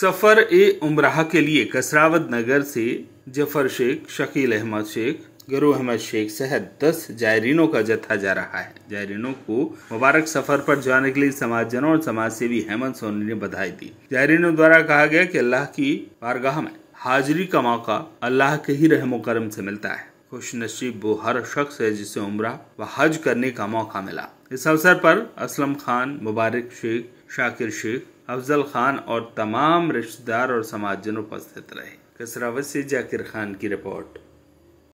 सफ़र ए उमराह के लिए कसरावत नगर से जफर शेख शकील अहमद शेख गरु अहमद शेख सहित दस जायरीनों का जत्था जा रहा है जायरीनों को मुबारक सफर पर जाने के लिए समाजजनों और समाज सेवी हेमंत सोनी ने बधाई दी जायरीनों द्वारा कहा गया कि अल्लाह की बारगाह में हाजिरी का मौका अल्लाह के ही रहम करम से मिलता है खुश नसीब वो हर शख्स है जिसे उम्र व हज करने का मौका मिला इस अवसर पर असलम खान मुबारक शेख शाकिर शेख अफजल खान और तमाम रिश्तेदार और समाजजन उपस्थित रहे कसरावत से जाकिर खान की रिपोर्ट